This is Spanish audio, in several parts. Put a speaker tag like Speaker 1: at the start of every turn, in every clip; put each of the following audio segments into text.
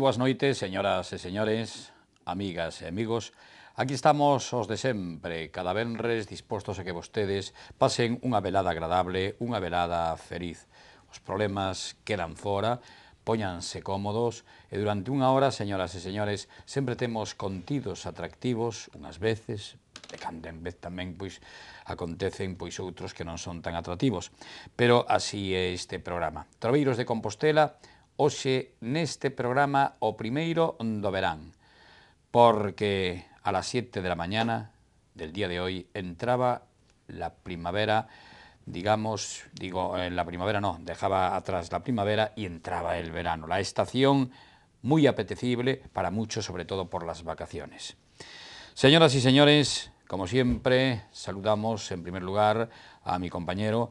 Speaker 1: boas noites, señoras e señores, amigas e amigos. Aquí estamos os de sempre, cada venres dispostos a que vostedes pasen unha velada agradable, unha velada feliz. Os problemas quedan fora, poñanse cómodos e durante unha hora, señoras e señores, sempre temos contidos atractivos, unhas veces, de cando en vez tamén pois acontecen pois outros que non son tan atractivos. Pero así é este programa. Troveiros de Compostela, hoxe neste programa o primeiro do verán, porque a las 7 de la mañana del día de hoy entraba la primavera, digamos, digo, en eh, la primavera no, dejaba atrás la primavera y entraba el verano, la estación muy apetecible para muchos, sobre todo por las vacaciones. Señoras y señores, como siempre, saludamos en primer lugar a mi compañero,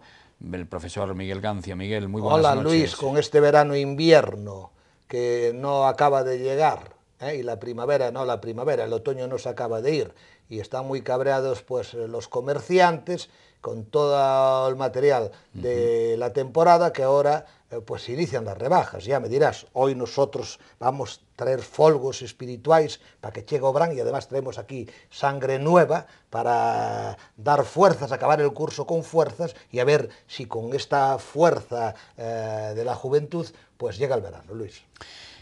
Speaker 1: el profesor Miguel Gancia. Miguel, muy buenas Hola, Hola Luis,
Speaker 2: con este verano invierno que no acaba de llegar ¿eh? y la primavera, no la primavera, el otoño no se acaba de ir y están muy cabreados pues los comerciantes con todo el material de la temporada que ahora eh, pues se inician las rebajas. Ya me dirás, hoy nosotros vamos a traer folgos espirituais... para que llegue Obran y además traemos aquí sangre nueva para dar fuerzas, acabar el curso con fuerzas y a ver si con esta fuerza eh, de la juventud pues llega el verano, Luis.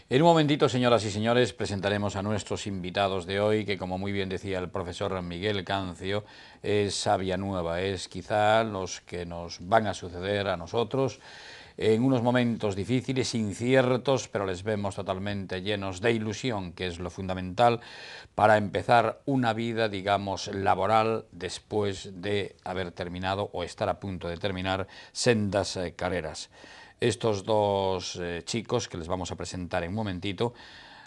Speaker 1: En un momentito, señoras y señores, presentaremos a nuestros invitados de hoy, que como muy bien decía el profesor Miguel Cancio, es sabia nueva, es quizá los que nos van a suceder a nosotros en unos momentos difíciles, inciertos, pero les vemos totalmente llenos de ilusión, que es lo fundamental para empezar una vida, digamos, laboral después de haber terminado o estar a punto de terminar sendas eh, carreras. Estos dos eh, chicos que les vamos a presentar en un momentito,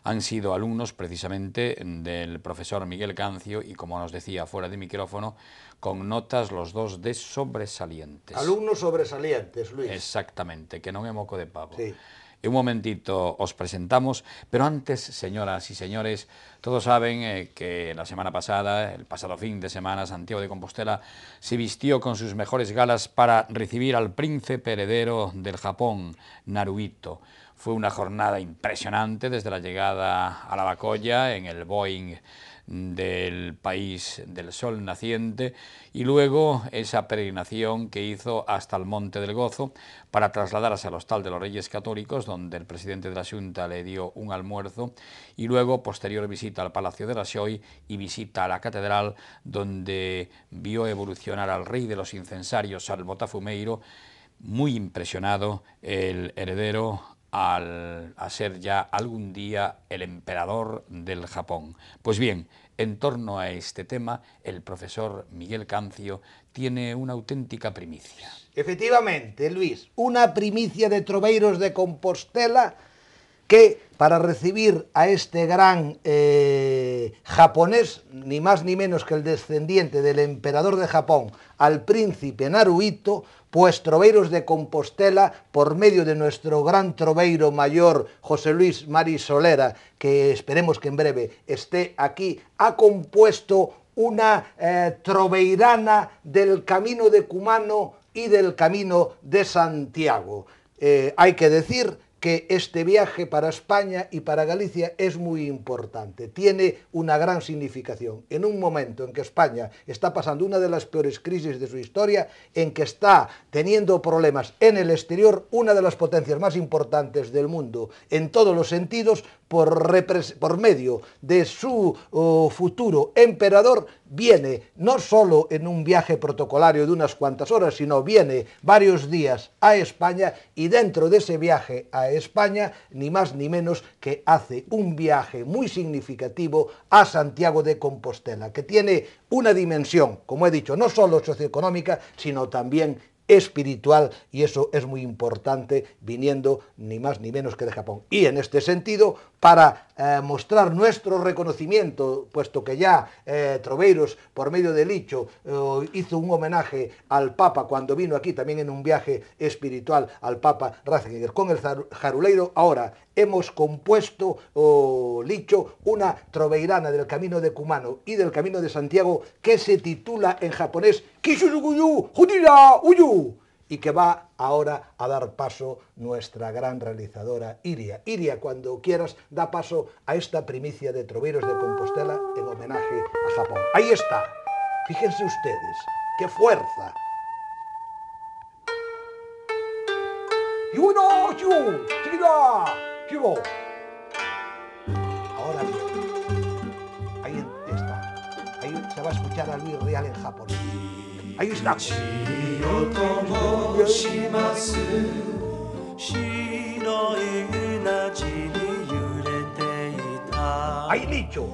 Speaker 1: han sido alumnos precisamente del profesor Miguel Cancio y como nos decía fuera de micrófono, con notas los dos de sobresalientes. Alumnos sobresalientes, Luis. Exactamente, que no me moco de pavo. en un momentito os presentamos, pero antes, señoras y señores, todos saben eh, que la semana pasada, el pasado fin de semana, Santiago de Compostela se vistió con sus mejores galas para recibir al príncipe heredero del Japón, Naruhito. Fue una jornada impresionante desde la llegada a la Bacoya en el Boeing del país del sol naciente y luego esa peregrinación que hizo hasta el Monte del Gozo para trasladarse al Hostal de los Reyes Católicos, donde el presidente de la Junta le dio un almuerzo, y luego posterior visita al Palacio de la Shoy y visita a la Catedral, donde vio evolucionar al rey de los incensarios, al Botafumeiro, muy impresionado el heredero al, a ser ya algún día el emperador del Japón. Pues bien, en torno a este tema, el profesor Miguel Cancio tiene una auténtica primicia. Efectivamente, Luis,
Speaker 2: una primicia de Troveiros de Compostela que para recibir a este gran eh, japonés, ni más ni menos que el descendiente del emperador de Japón al príncipe Naruhito, pues troveiros de Compostela, por medio de nuestro gran troveiro mayor José Luis Mari Solera, que esperemos que en breve esté aquí, ha compuesto una eh, troveirana del camino de Cumano y del camino de Santiago. Eh, hay que decir que este viaje para España y para Galicia es muy importante, tiene una gran significación. En un momento en que España está pasando una de las peores crisis de su historia, en que está teniendo problemas en el exterior, una de las potencias más importantes del mundo en todos los sentidos, por, medio de su oh, futuro emperador, viene no solo en un viaje protocolario de unas cuantas horas, sino viene varios días a España y dentro de ese viaje a España, ni más ni menos que hace un viaje muy significativo a Santiago de Compostela, que tiene una dimensión, como he dicho, no solo socioeconómica, sino también espiritual y eso es muy importante viniendo ni más ni menos que de Japón. Y en este sentido, para eh, mostrar nuestro reconocimiento, puesto que ya eh, Troveiros, por medio de Licho, eh, hizo un homenaje al Papa cuando vino aquí también en un viaje espiritual al Papa Ratzinger con el Jaruleiro. Ahora hemos compuesto, o Licho, una troveirana del Camino de Cumano y del Camino de Santiago que se titula en japonés Kishuruguyu Judira Uyu y que va ahora a dar paso nuestra gran realizadora Iria. Iria, cuando quieras, da paso a esta primicia de Troviros de Compostela en homenaje a Japón. Ahí está. Fíjense ustedes, qué fuerza. Ahora bien, ahí está. Ahí se va a escuchar al Luis Real en japonés. あゆだ白
Speaker 3: いなじに揺れていた愛理教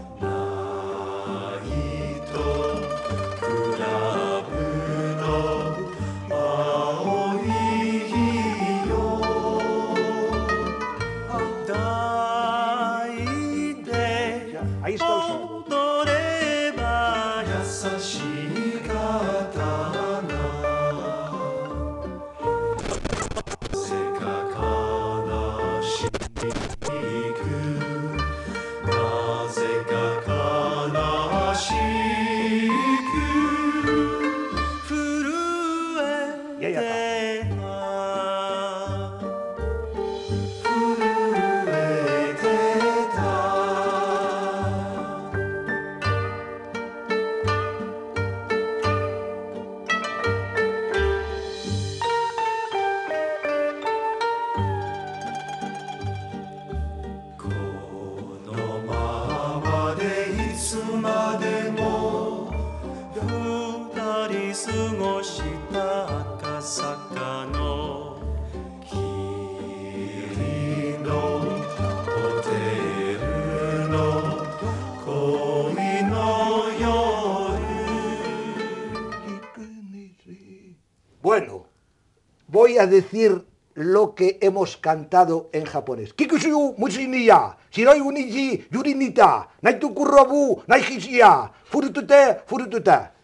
Speaker 2: a decir lo que hemos cantado en japonés. Uniji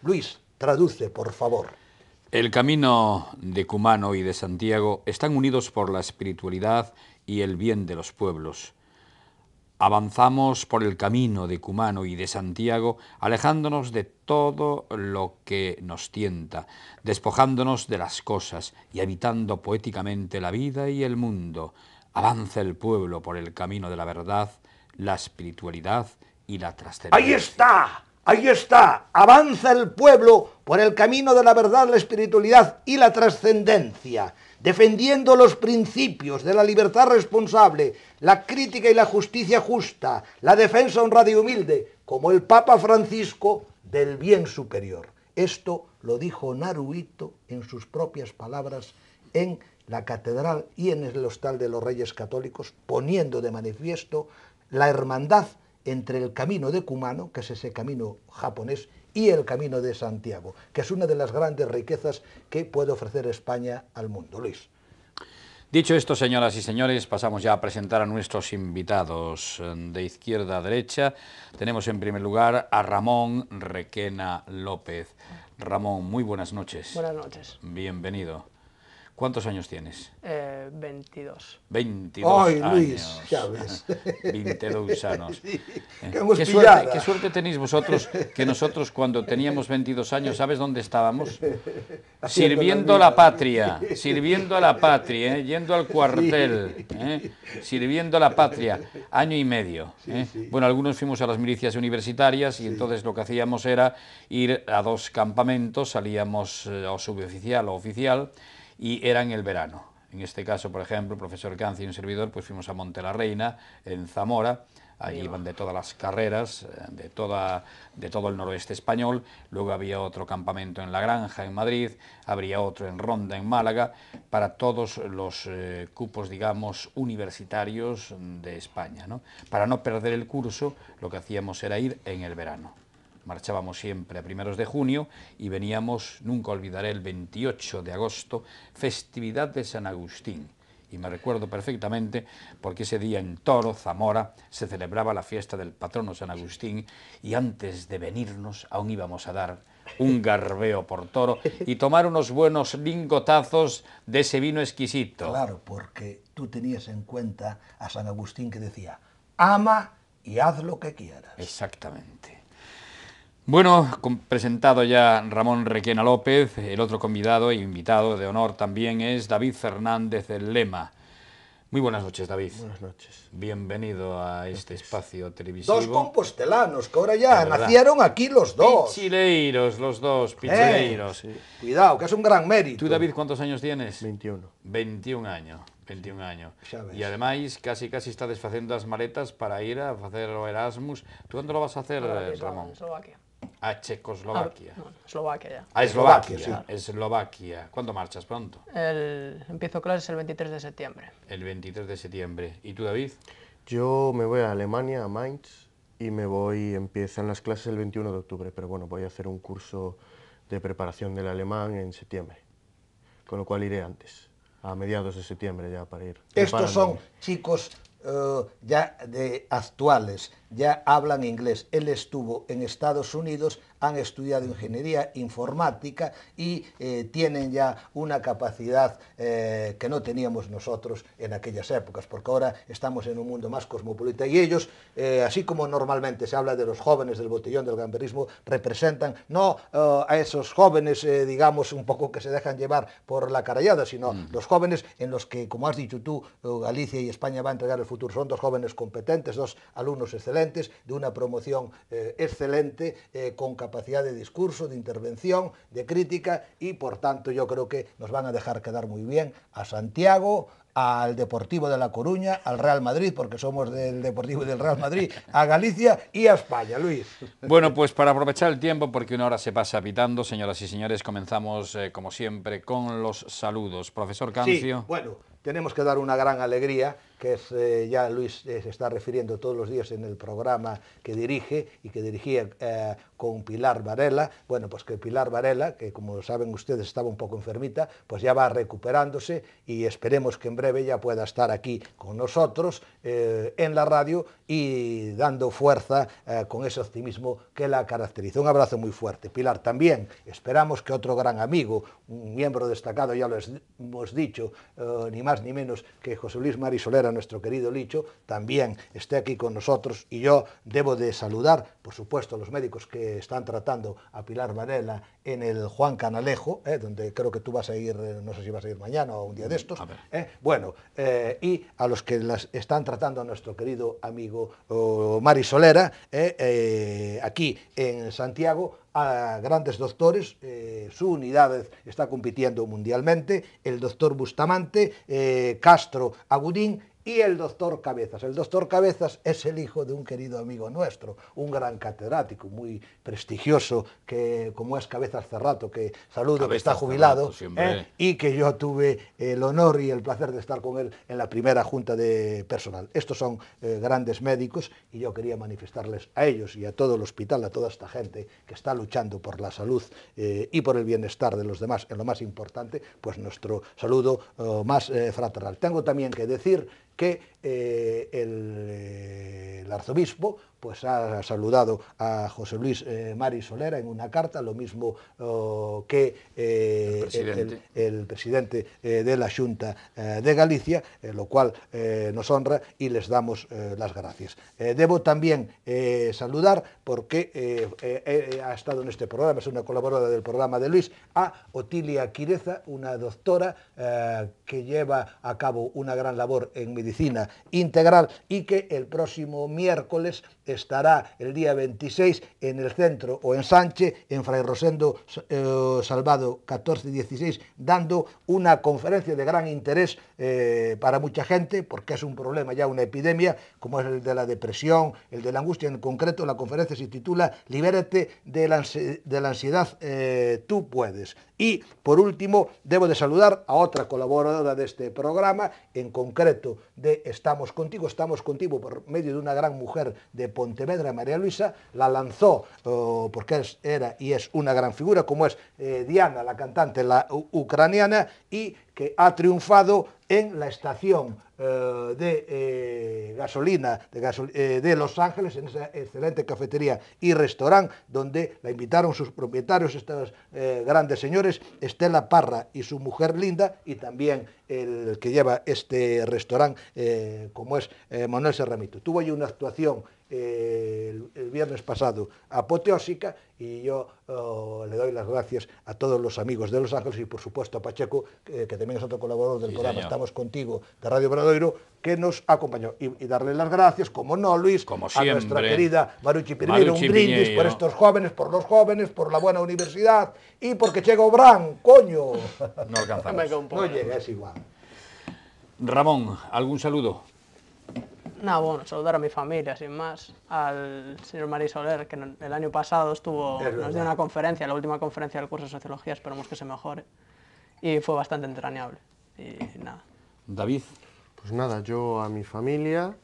Speaker 2: Luis, traduce, por favor.
Speaker 1: El camino de Cumano y de Santiago están unidos por la espiritualidad y el bien de los pueblos. Avanzamos por el camino de Cumano y de Santiago, alejándonos de todo lo que nos tienta, despojándonos de las cosas y evitando poéticamente la vida y el mundo. Avanza el pueblo por el camino de la verdad, la espiritualidad y la trascendencia. ¡Ahí está! Ahí
Speaker 2: está, avanza el pueblo por el camino de la verdad, la espiritualidad y la trascendencia defendiendo los principios de la libertad responsable, la crítica y la justicia justa, la defensa honrada y humilde, como el Papa Francisco, del bien superior. Esto lo dijo Naruito en sus propias palabras en la catedral y en el hostal de los Reyes Católicos, poniendo de manifiesto la hermandad entre el camino de Kumano, que es ese camino japonés, y el Camino de Santiago, que es una de las grandes riquezas que puede ofrecer España al mundo. Luis.
Speaker 1: Dicho esto, señoras y señores, pasamos ya a presentar a nuestros invitados eh, de izquierda a derecha. Tenemos en primer lugar a Ramón Requena López. Ramón, muy buenas noches. Buenas noches. Bienvenido. ¿Cuántos años tienes?
Speaker 3: 22. Eh,
Speaker 1: 22 Ay, Luis, años. ya ves. 22 años. ¿Qué, suerte, ¿Qué, suerte, tenéis vosotros que nosotros cuando teníamos 22 años, ¿sabes dónde estábamos? sirviendo a la patria, sirviendo ¿eh? a la patria, yendo al cuartel, ¿eh? sirviendo a la patria, año y medio. bueno, algunos fuimos a las milicias universitarias y entonces lo que hacíamos era ir a dos campamentos, salíamos o suboficial o oficial, y era en el verano. En este caso, por ejemplo, el profesor Cancio y un servidor, pues fuimos a Monte la Reina, en Zamora, allí iban de todas las carreras, eh, de, toda, de todo el noroeste español, luego había otro campamento en La Granja, en Madrid, habría otro en Ronda, en Málaga, para todos los eh, cupos, digamos, universitarios de España. ¿no? Para no perder el curso, lo que hacíamos era ir en el verano marchábamos siempre a primeros de junio y veníamos, nunca olvidaré, el 28 de agosto, festividad de San Agustín. Y me recuerdo perfectamente porque ese día en Toro, Zamora, se celebraba la fiesta del patrono San Agustín y antes de venirnos aún íbamos a dar un garbeo por toro y tomar unos buenos lingotazos de ese vino exquisito. Claro,
Speaker 2: porque tú tenías en cuenta a San Agustín que decía, ama y haz lo que quieras. Exactamente.
Speaker 1: Bueno, presentado ya Ramón Requena López, el otro convidado e invitado de honor también es David Fernández del Lema. Muy buenas noches, David. Buenas noches. Bienvenido a este espacio televisivo. Dos
Speaker 2: compostelanos, que ahora ya nacieron aquí los dos.
Speaker 1: Pichileiros, los dos, eh, pichileiros. Cuidado, que es un gran mérito. ¿Tú, David, cuántos años tienes? 21. 21 años. 21 años. Y además, casi casi está desfaciendo las maletas para ir a hacer Erasmus. Tú cuándo lo vas a hacer, Ramón? A Checoslovaquia. Ah, a, Eslovaquia ¿Cuándo marchas? ¿Pronto?
Speaker 3: El, empiezo clases el 23 de septiembre.
Speaker 1: El 23 de septiembre. ¿Y tú, David?
Speaker 4: Yo me voy a Alemania, a Mainz, y me voy, empiezan las clases el 21 de octubre, pero bueno, voy a hacer un curso de preparación del alemán en septiembre, con lo cual iré antes, a mediados de septiembre ya para ir. Estos son
Speaker 2: chicos eh, ya de actuales, ya hablan inglés. Él estuvo en Estados Unidos, han estudiado ingeniería informática y eh, tienen ya una capacidad eh, que no teníamos nosotros en aquellas épocas, porque ahora estamos en un mundo más cosmopolita y ellos, eh, así como normalmente se habla de los jóvenes del botellón del gamberismo, representan no a esos jóvenes, digamos, un poco que se dejan llevar por la carallada, sino mm. los jóvenes en los que, como has dicho tú, Galicia y España va a entregar el futuro. Son dos jóvenes competentes, dos alumnos excelentes de una promoción eh, excelente, eh, con capacidad de discurso, de intervención, de crítica y por tanto yo creo que nos van a dejar quedar muy bien a Santiago, al Deportivo de La Coruña, al Real Madrid, porque somos del Deportivo y del Real Madrid, a Galicia y a España, Luis.
Speaker 1: Bueno, pues para aprovechar el tiempo, porque una hora se pasa pitando, señoras y señores, comenzamos eh, como siempre con los saludos. Profesor Cancio. Sí,
Speaker 2: bueno, tenemos que dar una gran alegría que eh, ya Luis eh, se está refiriendo todos los días en el programa que dirige y que dirigía eh, con Pilar Varela. Bueno, pues que Pilar Varela, que como saben ustedes estaba un poco enfermita, pues ya va recuperándose y esperemos que en breve ya pueda estar aquí con nosotros en la radio y dando fuerza con ese optimismo que la caracteriza. Un abrazo muy fuerte. Pilar también, esperamos que otro gran amigo, un miembro destacado, ya lo hemos dicho, ni más ni menos que José Luis Marisolera, nuestro querido Licho, también esté aquí con nosotros. Y yo debo de saludar, por supuesto, a los médicos que están tratando a Pilar Varela en el Juan Canalejo, eh, donde creo que tú vas a ir, eh, no sé si vas a ir mañana o un día de mm, estos. Eh, bueno, y a los que las están tratando a nuestro querido amigo oh, Mari Solera, aquí en Santiago, a grandes doctores. Eh, su unidad está compitiendo mundialmente. El doctor Bustamante, eh, Castro Agudín y el doctor Cabezas. El doctor Cabezas es el hijo de un querido amigo nuestro, un gran catedrático muy prestigioso, que, como es Cabezas Cerrato, que saludo, que está jubilado, ¿eh? y que yo tuve el honor y el placer de estar con él en la primera junta de personal. Estos son grandes médicos y yo quería manifestarles a ellos y a todo el hospital, a toda esta gente que está luchando por la salud eh, y por el bienestar de los demás, en lo más importante, pues nuestro saludo eh, más eh, fraternal. Tengo también que decir que eh, eh, el, arzobispo pues, ha saludado a José Luis eh, Mari Solera en una carta, lo mismo oh, que el presidente, de la Junta de Galicia, lo cual nos honra y les damos las gracias. debo también saludar, porque ha estado en este programa, es una colaboradora del programa de Luis, a Otilia Quireza, una doctora que lleva a cabo una gran labor en medicina medicina integral y que el próximo miércoles estará el día 26 en el centro o en Sánchez, en Fray Rosendo eh, Salvado 1416, dando una conferencia de gran interés eh, para mucha gente, porque es un problema ya, una epidemia, como es el de la depresión, el de la angustia en concreto. La conferencia se titula Libérate de la, ansiedad, eh, tú puedes. Y por último, debo de saludar a otra colaboradora de este programa, en concreto de Estamos contigo, estamos contigo por medio de una gran mujer de Pontevedra, María Luisa, la lanzó eh, porque era y es una gran figura como es eh, Diana, la cantante la ucraniana, y que ha triunfado en la estación eh, de eh, gasolina eh, de, Los Ángeles, en esa excelente cafetería y restaurante, donde la invitaron sus propietarios, estos grandes señores, Estela Parra y su mujer Linda, y también el que lleva este restaurante, como es Manuel Serramito. Tuvo allí una actuación el viernes pasado apoteósica y yo oh, le doy las gracias a todos los amigos de Los Ángeles y por supuesto a Pacheco, que, también es otro colaborador del programa Estamos contigo de Radio Bradoiro, que nos acompañó. Y, darle las gracias, como no, Luis, como a nuestra querida Maruchi un brindis por estos jóvenes, por los jóvenes, por la buena universidad y porque llega Bran, coño.
Speaker 1: No alcanzamos. no llega, es igual. Ramón, ¿algún saludo?
Speaker 3: Nada, bueno, saludar a mi familia, sin más. Al señor Mari Soler, que el año pasado estuvo, nos dio una conferencia, la última conferencia del curso de Sociología, esperemos que se mejore. Y fue bastante entrañable. Y nada.
Speaker 4: David. Pues nada, yo a mi familia,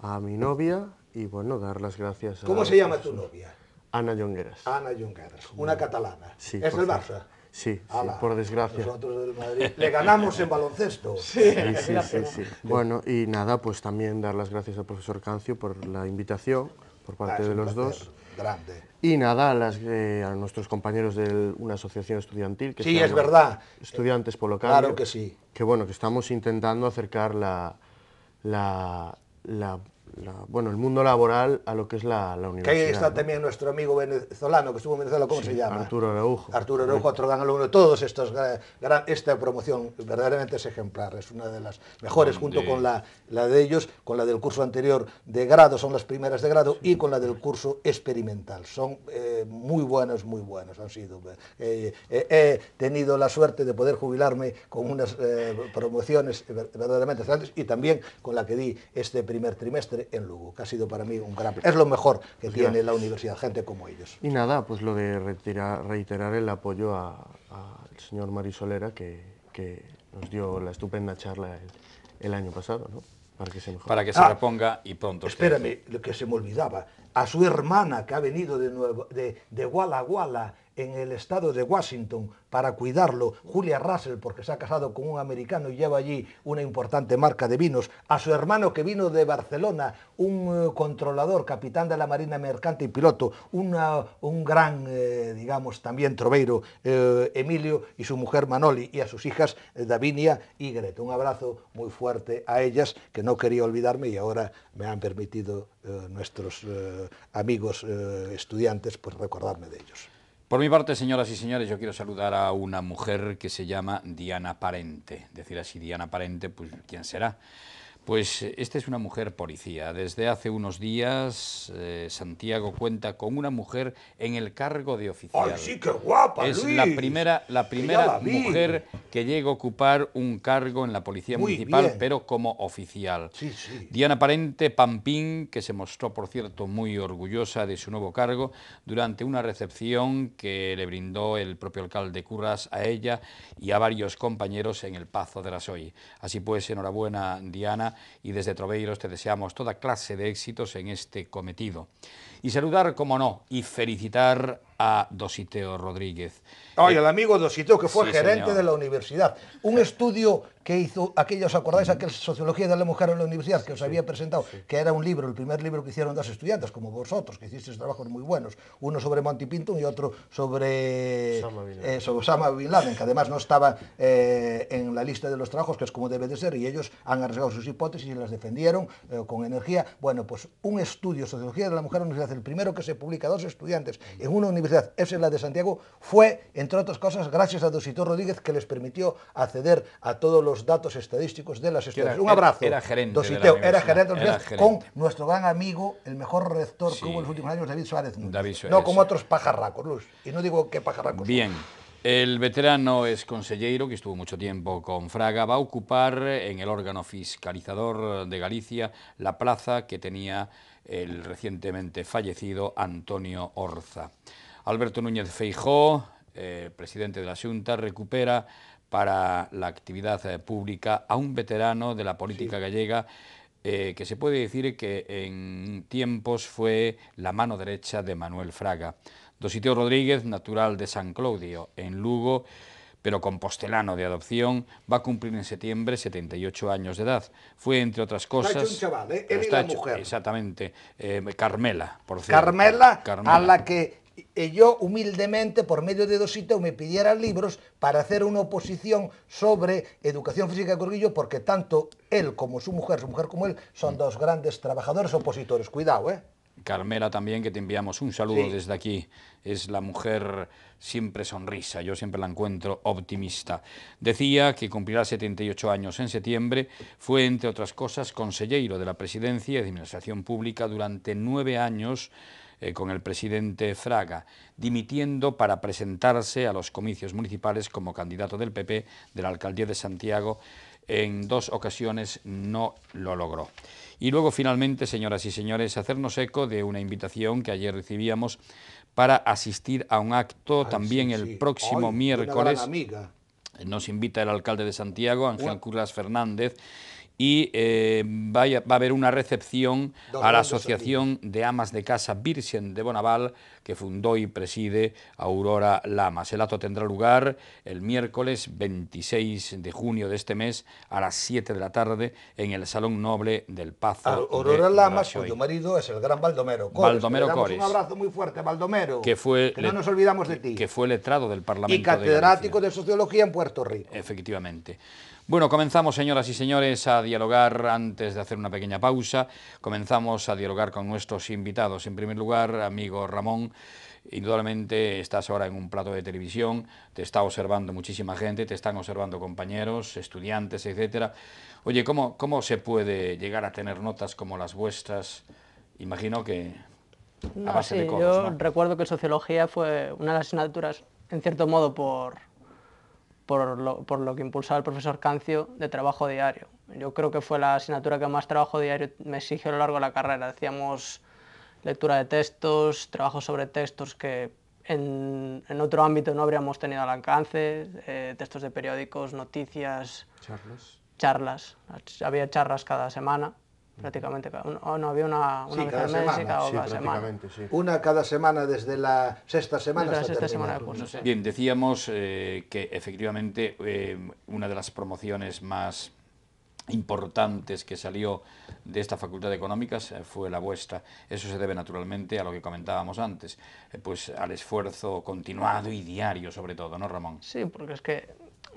Speaker 4: a mi novia y bueno, dar las gracias a... ¿Cómo se llama tu novia? Ana Jongueras. Ana
Speaker 2: Jongueras, una catalana. ¿Es del Barça? Sí, por desgracia. Nosotros Madrid le ganamos en baloncesto. Sí, sí, sí, Bueno,
Speaker 4: y nada, pues también dar las gracias al profesor Cancio por la invitación por ah, parte de los dos. Grande. Y nada, eh, a, nuestros compañeros de una asociación estudiantil. Que sí, es verdad. Estudiantes por lo Claro que sí. Que bueno, que estamos intentando acercar la bueno, el mundo laboral a lo que es la, universidad. Que ahí está
Speaker 2: también nuestro amigo venezolano, que estuvo en Venezuela, ¿cómo se llama?
Speaker 4: Arturo Araujo.
Speaker 2: Arturo Araujo, otro gran alumno. Todos estos, eh, esta promoción verdaderamente es ejemplar, es una de las mejores, junto con la, la de ellos, con la del curso anterior de grado, son las primeras de grado, y con la del curso experimental. Son eh, muy buenas, muy buenas, han sido. Eh, he tenido la suerte de poder jubilarme con unas promociones verdaderamente excelentes y también con la que di este primer trimestre en Lugo, que ha sido para mí un gran Es lo mejor que tiene la universidad, gente como ellos.
Speaker 4: Y nada, pues lo de reiterar el apoyo al señor Marisolera que, nos dio la estupenda charla el, año pasado, ¿no? Para que se, Para que se ah, reponga y pronto. Espérame,
Speaker 2: lo que se me olvidaba. A su hermana que ha venido de, nuevo, de, de Guala Guala en el estado de Washington para cuidarlo, Julia Russell, porque se ha casado con un americano y lleva allí una importante marca de vinos, a su hermano que vino de Barcelona, un eh, controlador, capitán de la Marina Mercante y piloto, una, un gran, eh, digamos, también troveiro, eh, Emilio y su mujer Manoli, y a sus hijas Davinia y Greta. Un abrazo muy fuerte a ellas, que no quería olvidarme y ahora me han permitido nuestros amigos estudiantes pues, recordarme de ellos.
Speaker 1: Por mi parte, señoras y señores, yo quiero saludar a una mujer que se llama Diana Parente. Decir así Diana Parente, pues ¿quién será? Pues eh, esta es una mujer policía. Desde hace unos días eh, Santiago cuenta con una mujer en el cargo de oficial. ¡Ay, sí,
Speaker 2: qué guapa! Es la primera,
Speaker 1: la primera mujer que llega a ocupar un cargo en la Policía Municipal, pero como oficial. Sí, sí. Diana Parente Pampín, que se mostró, por cierto, muy orgullosa de su nuevo cargo, durante una recepción que le brindó el propio alcalde Curras a ella y a varios compañeros en el Pazo de las Ollas. Así pues, enhorabuena, Diana y desde Troveiros te deseamos toda clase de éxitos en este cometido. Y saludar, como no, y felicitar a Dositeo Rodríguez.
Speaker 2: Oye, eh, el amigo
Speaker 1: Dositeo, que fue gerente de
Speaker 2: la universidad. Un estudio que hizo, aquellos, ¿acordáis? Aquel Sociología de la Mujer en la Universidad, que os había presentado, que era un libro, el primer libro que hicieron dos estudiantes, como vosotros, que hicisteis trabajos muy buenos. Uno sobre Monty Pinto y otro eh, sobre Osama Bin Laden, que además no estaba eh, en la lista de los trabajos, que es como debe de ser, y ellos han arriesgado sus hipótesis y las defendieron con energía. Bueno, pues un estudio, Sociología de la Mujer en la Universidad, el primero que se publica, dos estudiantes, en una universidad es la de Santiago fue, entre otras cosas, gracias a Dositeo Rodríguez que les permitió acceder a todos los datos estadísticos de las estudiantes. Un abrazo. Era, gerente. Dositeo, era gerente, con nuestro gran amigo, el mejor rector que hubo en los últimos años, David Suárez. No como otros pajarracos, Y no digo que pajarracos.
Speaker 1: Bien. El veterano es consellero, que estuvo mucho tiempo con Fraga, va a ocupar en el órgano fiscalizador de Galicia la plaza que tenía el recientemente fallecido Antonio Orza. Alberto Núñez Feijó, eh, presidente de la Junta, recupera para la actividad eh, pública a un veterano de la política gallega eh, que se puede decir que en tiempos fue la mano derecha de Manuel Fraga. Dositeo Rodríguez, natural de San Claudio, en Lugo, pero compostelano de adopción, va a cumplir en septiembre 78 años de edad. Fue, entre otras cosas... mujer. Exactamente. Carmela, por cierto. Carmela, a la
Speaker 2: que ...y yo humildemente, por medio de sitios me pidiera libros para hacer una oposición sobre educación física de Corguillo, porque tanto él como su mujer, su mujer como él, son dos grandes trabajadores opositores. Cuidado, ¿eh?
Speaker 1: Carmela también, que te enviamos un saludo desde aquí. Es la mujer siempre sonrisa, yo siempre la encuentro optimista. Decía que cumplirá 78 años en septiembre, fue, entre otras cosas, consejero de la Presidencia y de Administración Pública durante nueve años eh, con el presidente Fraga, dimitiendo para presentarse a los comicios municipales como candidato del PP de la alcaldía de Santiago. En dos ocasiones no lo logró. Y luego finalmente, señoras y señores, hacernos eco de una invitación que ayer recibíamos para asistir a un acto también el próximo miércoles. Nos invita el alcalde de Santiago, Ángel Curlas Fernández y eh, va a haber una recepción a la Asociación de Amas de Casa Virgen de Bonaval, que fundó y preside Aurora Lamas. El acto tendrá lugar el miércoles 26 de junio de este mes a las 7 de la tarde en el Salón Noble del Pazo. Aurora Lamas, cuyo
Speaker 2: marido es el gran Baldomero Cores. Un abrazo muy fuerte, Baldomero. Que,
Speaker 1: fue no nos olvidamos de ti. Que fue letrado del Parlamento. Y catedrático
Speaker 2: de Sociología en Puerto Rico.
Speaker 1: Efectivamente. Bueno, comenzamos, señoras y señores, a dialogar antes de hacer una pequeña pausa. Comenzamos a dialogar con nuestros invitados. En primer lugar, amigo Ramón, indudablemente estás ahora en un plato de televisión, te está observando muchísima gente, te están observando compañeros, estudiantes, etcétera. Oye, ¿cómo, cómo se puede llegar a tener notas como las vuestras? Imagino que
Speaker 3: a base de Yo recuerdo que sociología fue una de las asignaturas, en cierto modo, por por lo, que impulsaba el profesor Cancio de trabajo diario. Yo creo que fue la asignatura que más trabajo diario me exigió a lo largo de la carrera. Hacíamos lectura de textos, trabajo sobre textos que en, otro ámbito no habríamos tenido al alcance, eh, textos de periódicos, noticias. Charlas. Había charlas cada semana prácticamente cada O no, había una, una vez cada semana, semana.
Speaker 2: Una cada semana desde la sexta semana. la semana
Speaker 3: Bien,
Speaker 1: decíamos eh, que efectivamente eh, una de las promociones más importantes que salió de esta Facultad de Económicas eh, fue la vuestra. Eso se debe naturalmente a lo que comentábamos antes, pues al esfuerzo continuado y diario sobre todo, ¿no, Ramón? Sí, porque es que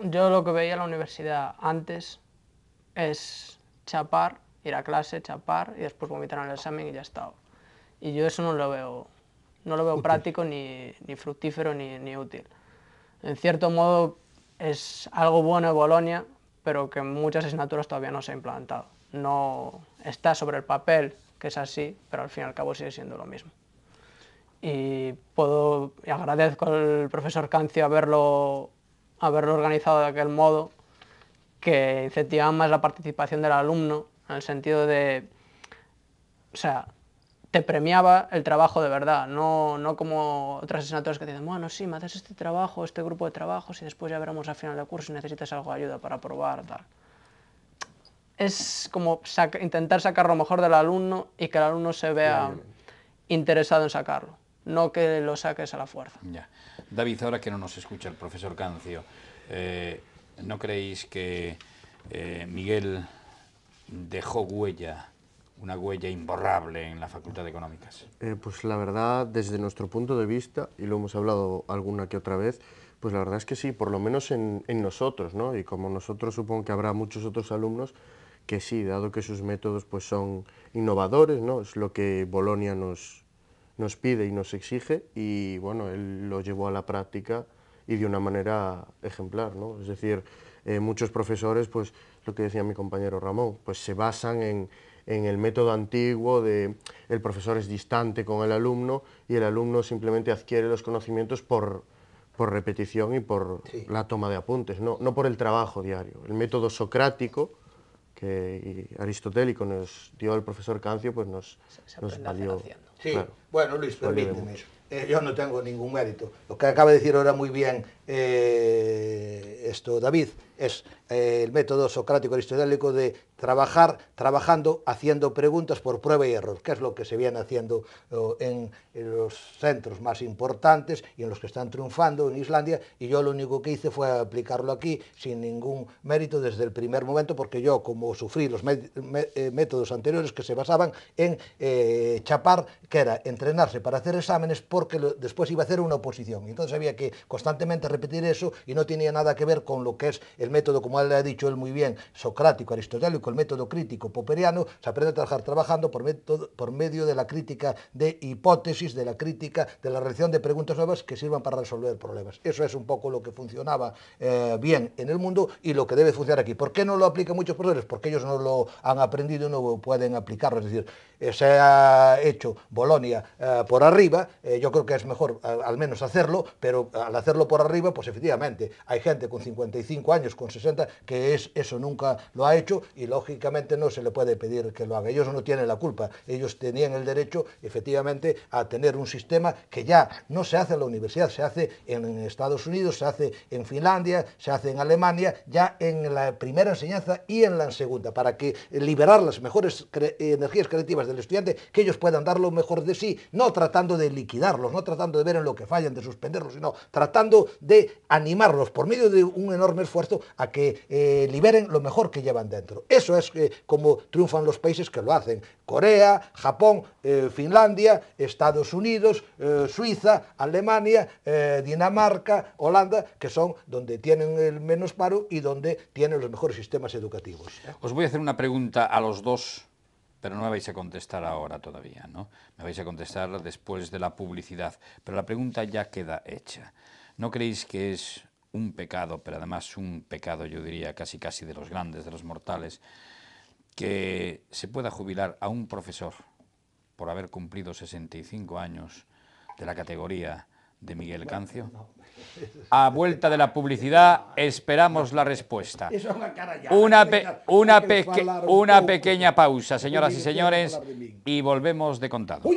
Speaker 3: yo lo que veía la universidad antes es chapar ir a clase, chapar y después vomitar en el examen y ya está. Y yo eso no lo veo, no lo veo práctico ni, fructífero ni, útil. En cierto modo es algo bueno en Bolonia, pero que en muchas asignaturas todavía no se ha implantado. No está sobre el papel, que es así, pero al fin y al cabo sigue siendo lo mismo. Y puedo agradezco al profesor Cancio haberlo, haberlo organizado de aquel modo, que incentivaba más la participación del alumno en el sentido de, o sea, te premiaba el trabajo de verdad, no, no como otras asignaturas que te dicen, bueno, sí, me haces este trabajo, este grupo de trabajos y después ya veremos al final del curso si necesitas algo de ayuda para aprobar tal. Es como intentar sacar lo mejor del alumno y que el alumno se vea interesado en sacarlo, no que lo saques a la fuerza.
Speaker 1: Ya. David, ahora que no nos escucha el profesor Cancio, eh, ¿no creéis que eh, Miguel dejó huella, una huella imborrable en la Facultad de Económicas?
Speaker 4: Eh, pues la verdad, desde nuestro punto de vista, y lo hemos hablado alguna que otra vez, pues la verdad es que sí, por lo menos en, nosotros, ¿no? Y como nosotros supongo que habrá muchos otros alumnos que sí, dado que sus métodos pues son innovadores, ¿no? Es lo que Bolonia nos, nos pide y nos exige y bueno, él lo llevó a la práctica y de una manera ejemplar, ¿no? Es decir, eh, muchos profesores pues lo que decía mi compañero Ramón, pues se basan en, el método antiguo de el profesor es distante con el alumno y el alumno simplemente adquiere los conocimientos por, repetición y por la toma de apuntes, no, por el trabajo diario. El método socrático que aristotélico nos dio el profesor Cancio, pues nos, nos valió. Sí, bueno Luis, permíteme,
Speaker 2: eh, yo no tengo ningún mérito. Lo que acaba de decir ahora muy bien eh, esto, David, es eh, el método socrático aristotélico de trabajar, trabajando, haciendo preguntas por prueba y error, que es lo que se viene haciendo oh, en, los centros más importantes y en los que están triunfando en Islandia, y yo lo único que hice fue aplicarlo aquí sin ningún mérito desde el primer momento, porque yo, como sufrí los eh, métodos anteriores que se basaban en chapar, que era entrenarse para hacer exámenes, porque después iba a hacer una oposición, y entonces había que constantemente repetir eso y no tenía nada que ver con lo que es el método, como le ha dicho él muy bien, socrático, aristotélico, el método crítico poperiano, se aprende a trabajar trabajando por, método, por medio de la crítica de hipótesis, de la crítica, de la realización de preguntas nuevas que sirvan para resolver problemas. Eso es un poco lo que funcionaba eh, bien en el mundo y lo que debe funcionar aquí. ¿Por qué no lo aplican muchos profesores? Porque ellos no lo han aprendido y no pueden aplicarlo. Es decir, eh, se ha hecho Bolonia eh, por arriba, yo creo que es mejor al menos hacerlo, pero al hacerlo por arriba, pues efectivamente hay gente con 55 años, con 60, que es, eso nunca lo ha hecho y lógicamente no se le puede pedir que lo haga. Ellos no tienen la culpa, ellos tenían el derecho efectivamente a tener un sistema que ya no se hace en la universidad, se hace en Estados Unidos, se hace en Finlandia, se hace en Alemania, ya en la primera enseñanza y en la segunda, para que liberar las mejores eh, energías creativas del estudiante, que ellos puedan dar lo mejor de sí, no tratando de liquidarlos, no tratando de ver en lo que fallan, de suspenderlos, sino tratando de animarlos por medio de un enorme esfuerzo a que eh, liberen lo mejor que llevan dentro. Eso es eh, como triunfan los países que lo hacen. Corea, Japón, eh, Finlandia, Estados Unidos, Suiza, Alemania, Dinamarca, Holanda, que son donde tienen el menos paro y donde tienen los mejores sistemas educativos.
Speaker 1: Os voy a hacer una pregunta a los dos pero no me vais a contestar ahora todavía, ¿no? Me vais a contestar después de la publicidad, pero la pregunta ya queda hecha. ¿No creéis que es un pecado, pero además un pecado, yo diría, casi casi de los grandes, de los mortales, que se pueda jubilar a un profesor por haber cumplido 65 años de la categoría de Miguel Cancio? A vuelta de la publicidad esperamos la respuesta.
Speaker 2: Una, una, una
Speaker 1: pequeña pausa, señoras y señores, y volvemos de contado.